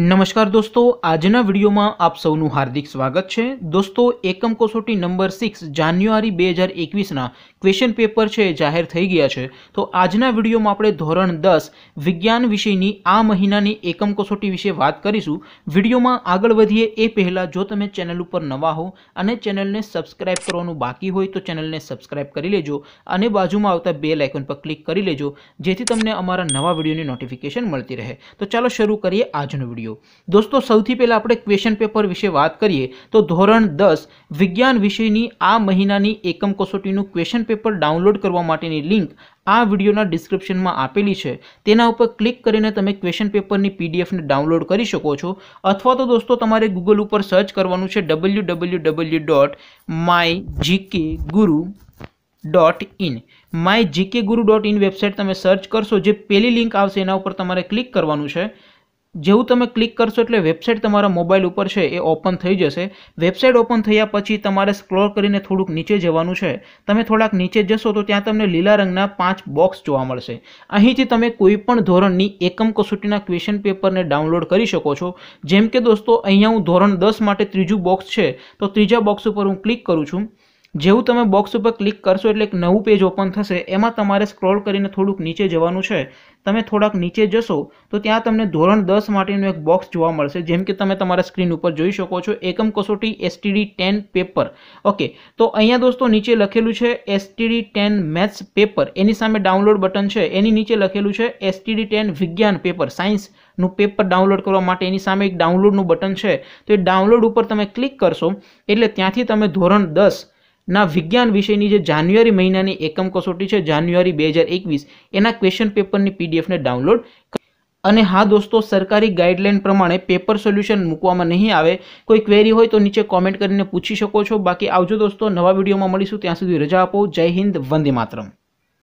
નમસ્કાર દોસ્તો આજના વિડીયોમાં આપ સૌનું હાર્દિક સ્વાગત છે દોસ્તો એકમ કસોટી નંબર સિક્સ જાન્યુઆરી બે હજાર એકવીસના ક્વેશ્ચન પેપર છે જાહેર થઈ ગયા છે તો આજના વિડીયોમાં આપણે ધોરણ દસ વિજ્ઞાન વિષયની આ મહિનાની એકમ કસોટી વિશે વાત કરીશું વિડીયોમાં આગળ વધીએ એ પહેલાં જો તમે ચેનલ ઉપર નવા હો અને ચેનલને સબસ્ક્રાઇબ કરવાનું બાકી હોય તો ચેનલને સબસ્ક્રાઇબ કરી લેજો અને બાજુમાં આવતા બે લાઇકન પર ક્લિક કરી લેજો જેથી તમને અમારા નવા વિડીયોની નોટિફિકેશન મળતી રહે તો ચાલો શરૂ કરીએ આજનો વિડીયો વિડીયો દોસ્તો સૌથી પહેલાં આપણે ક્વેશ્ચન પેપર વિશે વાત કરીએ તો ધોરણ દસ વિજ્ઞાન વિષયની આ મહિનાની એકમ કસોટીનું ક્વેશ્ચન પેપર ડાઉનલોડ કરવા માટેની લિંક આ વિડીયોના ડિસ્ક્રિપ્શનમાં આપેલી છે તેના ઉપર ક્લિક કરીને તમે ક્વેશ્ચન પેપરની પીડીએફને ડાઉનલોડ કરી શકો છો અથવા તો દોસ્તો તમારે ગૂગલ ઉપર સર્ચ કરવાનું છે W W W dot my GK guru dot in my GK guru dot in website તમે સર્ચ કરશો જે પહેલી લિંક આવશે એના ઉપર તમારે ક્લિક કરવાનું છે જેવું તમે ક્લિક કરશો એટલે વેબસાઇટ તમારા મોબાઈલ ઉપર છે એ ઓપન થઈ જશે વેબસાઇટ ઓપન થયા પછી તમારે સ્ક્રોલ કરીને થોડુંક નીચે જવાનું છે તમે થોડાક નીચે જશો તો ત્યાં તમને લીલા રંગના પાંચ બોક્સ જોવા મળશે અહીંથી તમે કોઈપણ ધોરણની એકમ કસોટીના ક્વેશ્ચન પેપરને ડાઉનલોડ કરી શકો છો જેમ કે દોસ્તો અહીંયા હું ધોરણ દસ માટે ત્રીજું બોક્સ છે તો ત્રીજા બોક્સ ઉપર હું ક્લિક કરું છું જેવું તમે બોક્સ ઉપર ક્લિક કરશો એટલે એક નવું પેજ ઓપન થશે એમાં તમારે સ્ક્રોલ કરીને થોડુંક નીચે જવાનું છે તમે થોડાક નીચે જશો તો ત્યાં તમને ધોરણ દસ માટેનું એક બોક્સ જોવા મળશે જેમ કે તમે તમારા સ્ક્રીન ઉપર જોઈ શકો છો એકમ કસોટી એસટીડી ટેન પેપર ઓકે તો અહીંયા દોસ્તો નીચે લખેલું છે એસટીડી ટેન મેથ્સ પેપર એની સામે ડાઉનલોડ બટન છે એની નીચે લખેલું છે એસટીડી ટેન વિજ્ઞાન પેપર સાયન્સનું પેપર ડાઉનલોડ કરવા માટે એની સામે એક ડાઉનલોડનું બટન છે તો એ ડાઉનલોડ ઉપર તમે ક્લિક કરશો એટલે ત્યાંથી તમે ધોરણ દસ ના વિજ્ઞાન વિષયની જે જાન્યુઆરી મહિનાની એકમ કસોટી છે જાન્યુઆરી બે હજાર એકવીસ એના ક્વેશ્ચન પેપરની પીડીએફને ડાઉનલોડ અને હા દોસ્તો સરકારી ગાઈડલાઇન પ્રમાણે પેપર સોલ્યુશન મૂકવામાં નહીં આવે કોઈ ક્વેરી હોય તો નીચે કોમેન્ટ કરીને પૂછી શકો છો બાકી આવજો દોસ્તો નવા વિડીયોમાં મળીશું ત્યાં સુધી રજા આપો જય હિન્દ વંદે માતરમ